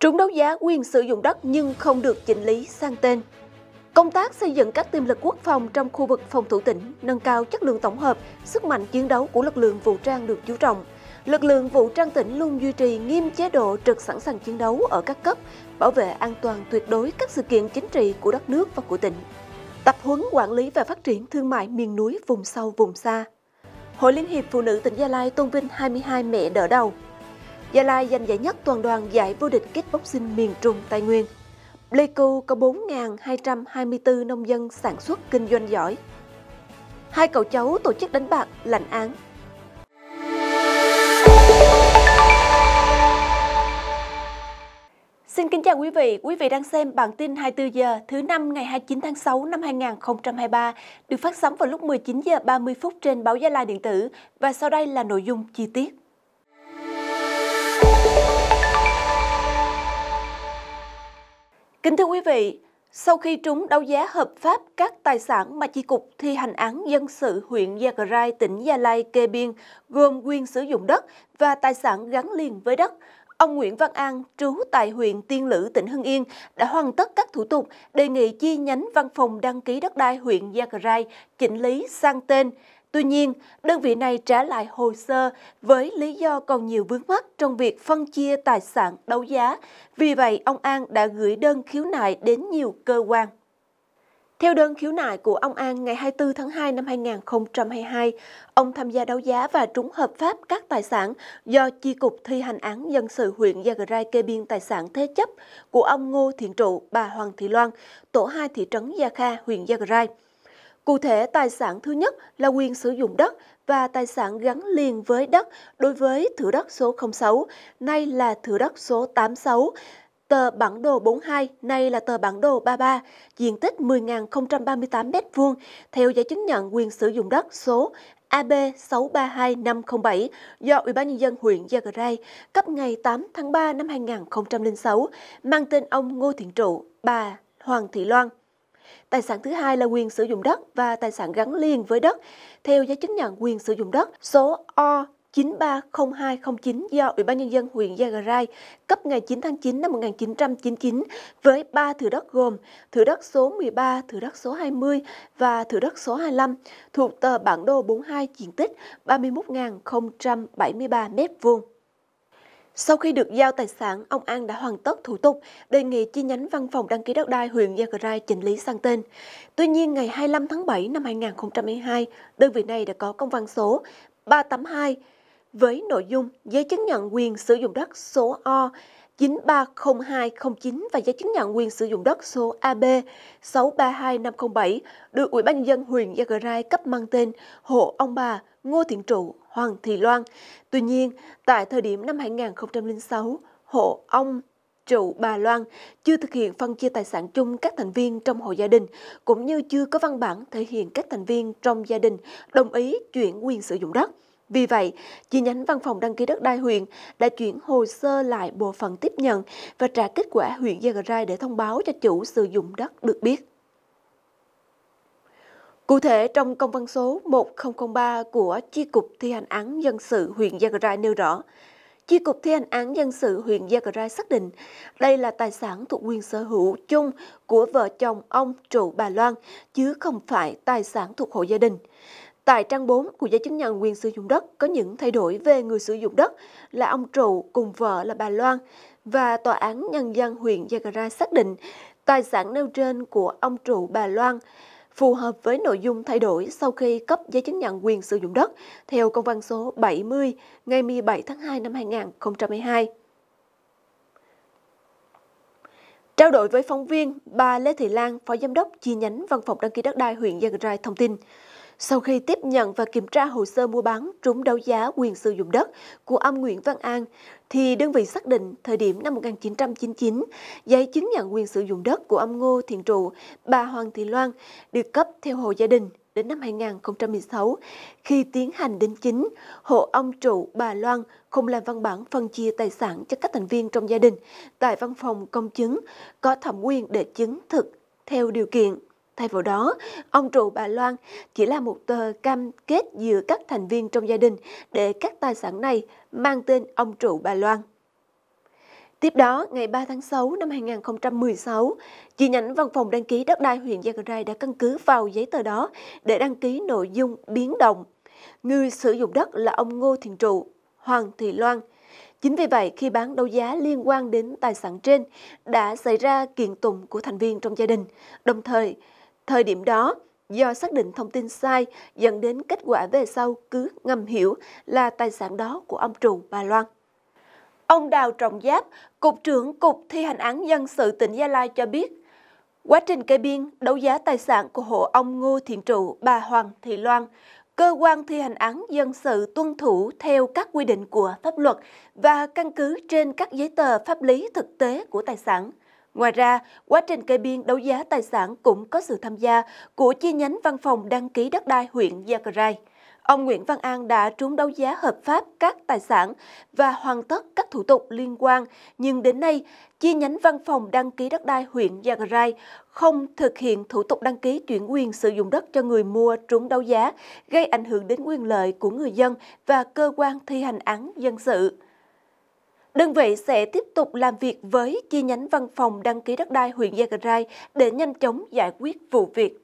Trúng đấu giá quyền sử dụng đất nhưng không được chỉnh lý sang tên. Công tác xây dựng các tiềm lực quốc phòng trong khu vực phòng thủ tỉnh, nâng cao chất lượng tổng hợp, sức mạnh chiến đấu của lực lượng vũ trang được chú trọng. Lực lượng vũ trang tỉnh luôn duy trì nghiêm chế độ trực sẵn sàng chiến đấu ở các cấp, bảo vệ an toàn tuyệt đối các sự kiện chính trị của đất nước và của tỉnh. Tập huấn quản lý và phát triển thương mại miền núi vùng sâu vùng xa. Hội Liên hiệp Phụ nữ tỉnh Gia Lai tôn vinh 22 mẹ đỡ đầu, Gia Lai giành giải nhất toàn đoàn giải vô địch kickboxing miền Trung Tây Nguyên. Pleiku có 4.224 nông dân sản xuất kinh doanh giỏi. Hai cậu cháu tổ chức đánh bạc lành án. Xin kính chào quý vị, quý vị đang xem bản tin 24 giờ thứ năm ngày 29 tháng 6 năm 2023 được phát sóng vào lúc 19 giờ 30 phút trên báo Gia Lai điện tử và sau đây là nội dung chi tiết. Kính thưa quý vị, sau khi trúng đấu giá hợp pháp các tài sản mà Chi cục thi hành án dân sự huyện Gia Rai, tỉnh Gia Lai kê biên, gồm quyền sử dụng đất và tài sản gắn liền với đất, ông Nguyễn Văn An, trú tại huyện Tiên Lữ, tỉnh Hưng Yên, đã hoàn tất các thủ tục đề nghị chi nhánh văn phòng đăng ký đất đai huyện Gia Rai chỉnh lý sang tên, Tuy nhiên, đơn vị này trả lại hồ sơ với lý do còn nhiều vướng mắc trong việc phân chia tài sản đấu giá. Vì vậy, ông An đã gửi đơn khiếu nại đến nhiều cơ quan. Theo đơn khiếu nại của ông An ngày 24 tháng 2 năm 2022, ông tham gia đấu giá và trúng hợp pháp các tài sản do Chi cục thi hành án dân sự huyện Gia Rai kê biên tài sản thế chấp của ông Ngô Thiện Trụ, bà Hoàng Thị Loan, tổ 2 thị trấn Gia Kha, huyện Gia Rai. Cụ thể, tài sản thứ nhất là quyền sử dụng đất và tài sản gắn liền với đất đối với thửa đất số 06, nay là thửa đất số 86, tờ bản đồ 42, nay là tờ bản đồ 33, diện tích 10.038 m2, theo giấy chứng nhận quyền sử dụng đất số AB632507 do Ủy ban nhân dân huyện Gia Rai cấp ngày 8 tháng 3 năm 2006, mang tên ông Ngô Thiện Trụ, bà Hoàng Thị Loan. Tài sản thứ hai là quyền sử dụng đất và tài sản gắn liền với đất theo giấy chứng nhận quyền sử dụng đất số O 930209 do Ủy ban Nhân dân huyện Gia Rai cấp ngày 9 tháng 9 năm 1999 với 3 thửa đất gồm thửa đất số 13, thửa đất số 20 và thửa đất số 25 thuộc tờ bản đồ 42 diện tích 31.073 m2. Sau khi được giao tài sản, ông An đã hoàn tất thủ tục đề nghị chi nhánh văn phòng đăng ký đất đai huyện Gia Rai chỉnh lý sang tên. Tuy nhiên, ngày 25 tháng 7 năm 2022, đơn vị này đã có công văn số 382 với nội dung giấy chứng nhận quyền sử dụng đất số O 930209 và giấy chứng nhận quyền sử dụng đất số AB 632507 được Ủy ban nhân dân huyện Gia Rai cấp mang tên hộ ông bà Ngô Thiện Trụ Hoàng Thị Loan. Tuy nhiên, tại thời điểm năm 2006, hộ ông trụ bà Loan chưa thực hiện phân chia tài sản chung các thành viên trong hộ gia đình, cũng như chưa có văn bản thể hiện các thành viên trong gia đình đồng ý chuyển quyền sử dụng đất. Vì vậy, chi nhánh văn phòng đăng ký đất đai huyện đã chuyển hồ sơ lại bộ phận tiếp nhận và trả kết quả huyện Gia Rai để thông báo cho chủ sử dụng đất được biết. Cụ thể, trong công văn số 1003 của Chi cục thi hành án dân sự huyện Gia Rai nêu rõ, Chi cục thi hành án dân sự huyện Gia Rai xác định đây là tài sản thuộc quyền sở hữu chung của vợ chồng ông trụ bà Loan, chứ không phải tài sản thuộc hộ gia đình. Tại trang 4 của giấy chứng nhận quyền sử dụng đất có những thay đổi về người sử dụng đất là ông trụ cùng vợ là bà Loan và Tòa án Nhân dân huyện Gia Rai xác định tài sản nêu trên của ông trụ bà Loan phù hợp với nội dung thay đổi sau khi cấp giấy chứng nhận quyền sử dụng đất theo công văn số 70 ngày 17 tháng 2 năm 2022. Trao đổi với phóng viên, bà Lê Thị Lan, Phó Giám đốc chi nhánh Văn phòng Đăng ký Đất đai huyện Giang Rai thông tin, sau khi tiếp nhận và kiểm tra hồ sơ mua bán trúng đấu giá quyền sử dụng đất của ông Nguyễn Văn An, thì đơn vị xác định thời điểm năm 1999, giấy chứng nhận quyền sử dụng đất của ông Ngô Thiện Trụ, bà Hoàng Thị Loan được cấp theo hộ gia đình đến năm 2016. Khi tiến hành đến chính, hộ ông Trụ, bà Loan không làm văn bản phân chia tài sản cho các thành viên trong gia đình tại văn phòng công chứng có thẩm quyền để chứng thực theo điều kiện. Thay vào đó, ông trụ bà Loan chỉ là một tờ cam kết giữa các thành viên trong gia đình để các tài sản này mang tên ông trụ bà Loan. Tiếp đó, ngày 3 tháng 6 năm 2016, chi nhánh văn phòng đăng ký đất đai huyện Gia Rai đã căn cứ vào giấy tờ đó để đăng ký nội dung biến động. Người sử dụng đất là ông Ngô Thiện Trụ, Hoàng Thị Loan. Chính vì vậy, khi bán đấu giá liên quan đến tài sản trên, đã xảy ra kiện tụng của thành viên trong gia đình. Đồng thời, Thời điểm đó, do xác định thông tin sai dẫn đến kết quả về sau cứ ngầm hiểu là tài sản đó của ông Trù bà Loan. Ông Đào Trọng Giáp, Cục trưởng Cục Thi hành án dân sự tỉnh Gia Lai cho biết, quá trình kê biên đấu giá tài sản của hộ ông Ngô Thiện Trụ, bà Hoàng Thị Loan, cơ quan thi hành án dân sự tuân thủ theo các quy định của pháp luật và căn cứ trên các giấy tờ pháp lý thực tế của tài sản – Ngoài ra, quá trình kê biên đấu giá tài sản cũng có sự tham gia của chi nhánh văn phòng đăng ký đất đai huyện Gia Cờ Rai. Ông Nguyễn Văn An đã trúng đấu giá hợp pháp các tài sản và hoàn tất các thủ tục liên quan, nhưng đến nay, chi nhánh văn phòng đăng ký đất đai huyện Gia Cờ Rai không thực hiện thủ tục đăng ký chuyển quyền sử dụng đất cho người mua trúng đấu giá, gây ảnh hưởng đến quyền lợi của người dân và cơ quan thi hành án dân sự. Đơn vị sẽ tiếp tục làm việc với chi nhánh văn phòng đăng ký đất đai huyện Gia Cờ Rai để nhanh chóng giải quyết vụ việc.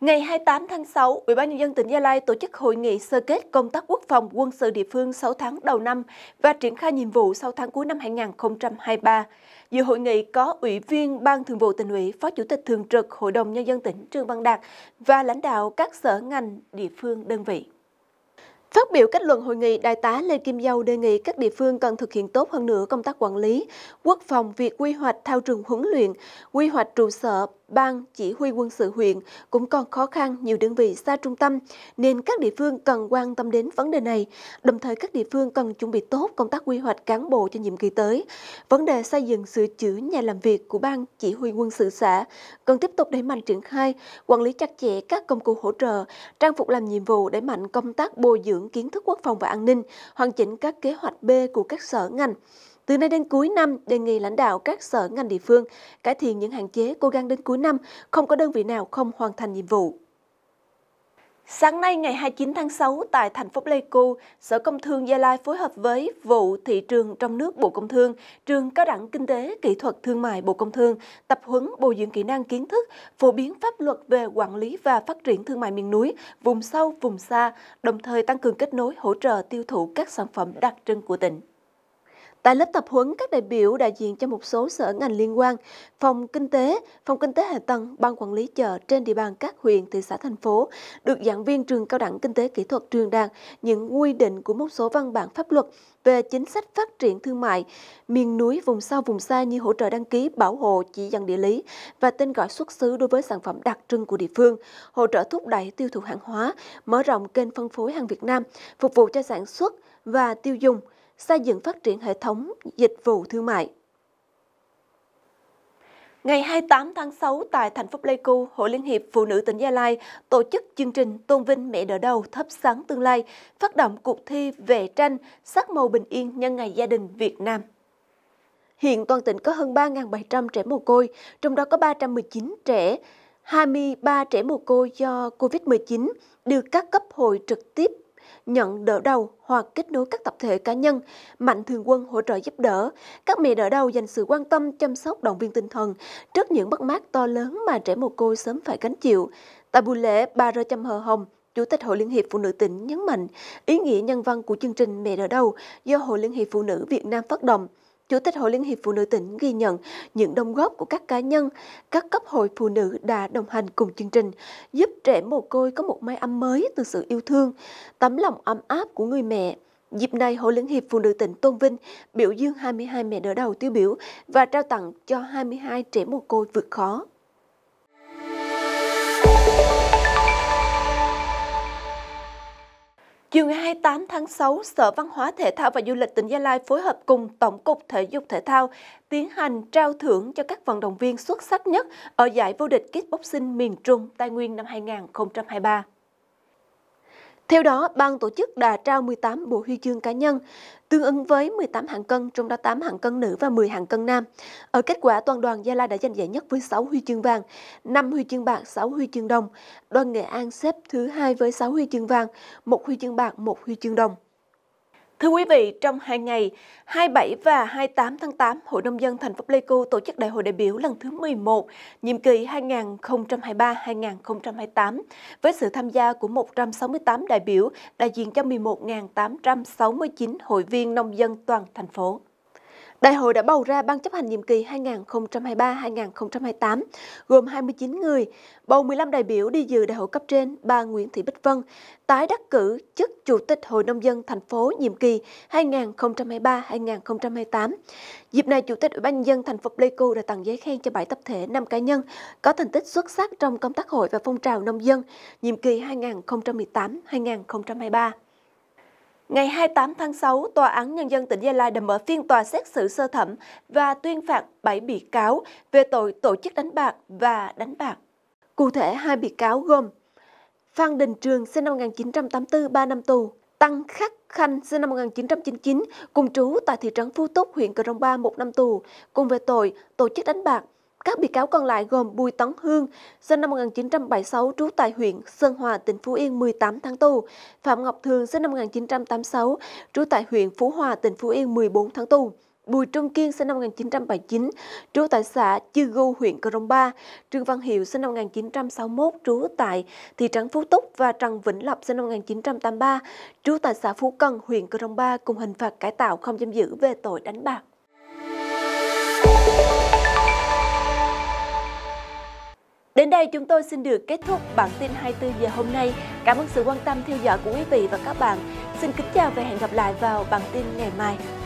Ngày 28 tháng 6, Ủy ban nhân dân tỉnh Gia Lai tổ chức hội nghị sơ kết công tác quốc phòng quân sự địa phương 6 tháng đầu năm và triển khai nhiệm vụ 6 tháng cuối năm 2023. Dự hội nghị có Ủy viên Ban Thường vụ tỉnh ủy, Phó Chủ tịch Thường trực Hội đồng Nhân dân tỉnh Trương Văn Đạt và lãnh đạo các sở ngành địa phương đơn vị. Phát biểu kết luận hội nghị, Đại tá Lê Kim Dâu đề nghị các địa phương cần thực hiện tốt hơn nữa công tác quản lý, quốc phòng việc quy hoạch thao trường huấn luyện, quy hoạch trụ sở, ban, chỉ huy quân sự huyện cũng còn khó khăn nhiều đơn vị xa trung tâm, nên các địa phương cần quan tâm đến vấn đề này. Đồng thời các địa phương cần chuẩn bị tốt công tác quy hoạch cán bộ cho nhiệm kỳ tới. Vấn đề xây dựng sửa chữa nhà làm việc của ban, chỉ huy quân sự xã cần tiếp tục đẩy mạnh triển khai, quản lý chặt chẽ các công cụ hỗ trợ, trang phục làm nhiệm vụ đẩy mạnh công tác bồi dưỡng kiến thức quốc phòng và an ninh, hoàn chỉnh các kế hoạch B của các sở ngành. Từ nay đến cuối năm, đề nghị lãnh đạo các sở ngành địa phương cải thiện những hạn chế cố gắng đến cuối năm, không có đơn vị nào không hoàn thành nhiệm vụ. Sáng nay ngày 29 tháng 6 tại thành phố Pleiku, Sở Công Thương Gia Lai phối hợp với vụ thị trường trong nước Bộ Công Thương, trường cao đẳng kinh tế kỹ thuật thương mại Bộ Công Thương tập huấn bồi dưỡng kỹ năng kiến thức, phổ biến pháp luật về quản lý và phát triển thương mại miền núi, vùng sâu, vùng xa, đồng thời tăng cường kết nối hỗ trợ tiêu thụ các sản phẩm đặc trưng của tỉnh. Tại lớp tập huấn, các đại biểu đại diện cho một số sở ngành liên quan, phòng kinh tế, phòng kinh tế hạ tầng, ban quản lý chợ trên địa bàn các huyện, thị xã, thành phố được giảng viên trường cao đẳng kinh tế kỹ thuật trường đàn những quy định của một số văn bản pháp luật về chính sách phát triển thương mại miền núi vùng sâu vùng xa như hỗ trợ đăng ký bảo hộ chỉ dẫn địa lý và tên gọi xuất xứ đối với sản phẩm đặc trưng của địa phương hỗ trợ thúc đẩy tiêu thụ hàng hóa mở rộng kênh phân phối hàng Việt Nam phục vụ cho sản xuất và tiêu dùng xây dựng phát triển hệ thống dịch vụ thương mại. Ngày 28 tháng 6 tại thành phố Pleiku, Hội Liên hiệp Phụ nữ tỉnh Gia Lai tổ chức chương trình Tôn vinh mẹ đỡ đầu thắp sáng tương lai, phát động cuộc thi vẽ tranh sắc màu bình yên nhân ngày gia đình Việt Nam. Hiện toàn tỉnh có hơn 3.700 trẻ mồ côi, trong đó có 319 trẻ 23 trẻ mồ côi do COVID-19 được các cấp hội trực tiếp nhận đỡ đầu hoặc kết nối các tập thể cá nhân, mạnh thường quân hỗ trợ giúp đỡ. Các mẹ đỡ đầu dành sự quan tâm, chăm sóc, động viên tinh thần trước những mất mát to lớn mà trẻ mồ côi sớm phải gánh chịu. Tại buổi lễ, bà Rơ Chăm Hờ Hồng, Chủ tịch Hội Liên hiệp Phụ nữ tỉnh nhấn mạnh ý nghĩa nhân văn của chương trình Mẹ đỡ đầu do Hội Liên hiệp Phụ nữ Việt Nam phát động. Chủ tịch Hội Liên hiệp Phụ nữ tỉnh ghi nhận những đóng góp của các cá nhân, các cấp hội phụ nữ đã đồng hành cùng chương trình, giúp trẻ mồ côi có một mái ấm mới từ sự yêu thương, tấm lòng ấm áp của người mẹ. Dịp này, Hội Liên hiệp Phụ nữ tỉnh Tôn Vinh biểu dương 22 mẹ đỡ đầu tiêu biểu và trao tặng cho 22 trẻ mồ côi vượt khó. Chiều ngày 28 tháng 6, Sở Văn hóa Thể thao và Du lịch tỉnh Gia Lai phối hợp cùng Tổng cục Thể dục Thể thao tiến hành trao thưởng cho các vận động viên xuất sắc nhất ở giải vô địch kickboxing miền Trung Tây Nguyên năm 2023. Theo đó, ban tổ chức đã trao 18 bộ huy chương cá nhân, tương ứng với 18 hạng cân, trong đó 8 hạng cân nữ và 10 hạng cân nam. Ở kết quả, toàn đoàn Gia Lai đã giành giải nhất với 6 huy chương vàng, 5 huy chương bạc, 6 huy chương đồng. Đoàn Nghệ An xếp thứ hai với 6 huy chương vàng, 1 huy chương bạc, 1 huy chương đồng. Thưa quý vị, trong hai ngày 27 và 28 tháng 8, Hội Nông dân thành phố Pleiku tổ chức đại hội đại biểu lần thứ 11, nhiệm kỳ 2023-2028, với sự tham gia của 168 đại biểu đại diện cho 11.869 hội viên nông dân toàn thành phố. Đại hội đã bầu ra ban chấp hành nhiệm kỳ 2023-2028 gồm 29 người, bầu 15 đại biểu đi dự đại hội cấp trên bà Nguyễn Thị Bích Vân, tái đắc cử chức Chủ tịch Hội Nông dân thành phố nhiệm kỳ 2023-2028. Dịp này, Chủ tịch Ủy ban nhân dân thành phố Pleiku đã tặng giấy khen cho 7 tập thể 5 cá nhân có thành tích xuất sắc trong công tác hội và phong trào nông dân nhiệm kỳ 2018-2023. Ngày 28 tháng 6, Tòa án Nhân dân tỉnh Gia Lai đã mở phiên tòa xét xử sơ thẩm và tuyên phạt 7 bị cáo về tội tổ chức đánh bạc và đánh bạc. Cụ thể, hai bị cáo gồm Phan Đình Trường sinh năm 1984, 3 năm tù, Tăng Khắc Khanh sinh năm 1999, cùng trú tại thị trấn Phú Túc, huyện Cờ Rông Ba, 1 năm tù, cùng về tội tổ chức đánh bạc các bị cáo còn lại gồm Bùi Tấn Hương, sinh năm 1976, trú tại huyện Sơn Hòa, tỉnh Phú Yên 18 tháng tù. Phạm Ngọc Thường, sinh năm 1986, trú tại huyện Phú Hòa, tỉnh Phú Yên 14 tháng tù. Bùi Trung Kiên sinh năm 1979, trú tại xã Chư Gu, huyện Cờ Rông Ba. Trương Văn Hiệu sinh năm 1961, trú tại thị trấn Phú Túc và Trần Vĩnh Lập sinh năm 1983, trú tại xã Phú Cần, huyện Cờ Rông Ba cùng hình phạt cải tạo không giam giữ về tội đánh bạc. Đến đây chúng tôi xin được kết thúc bản tin 24 giờ hôm nay. Cảm ơn sự quan tâm theo dõi của quý vị và các bạn. Xin kính chào và hẹn gặp lại vào bản tin ngày mai.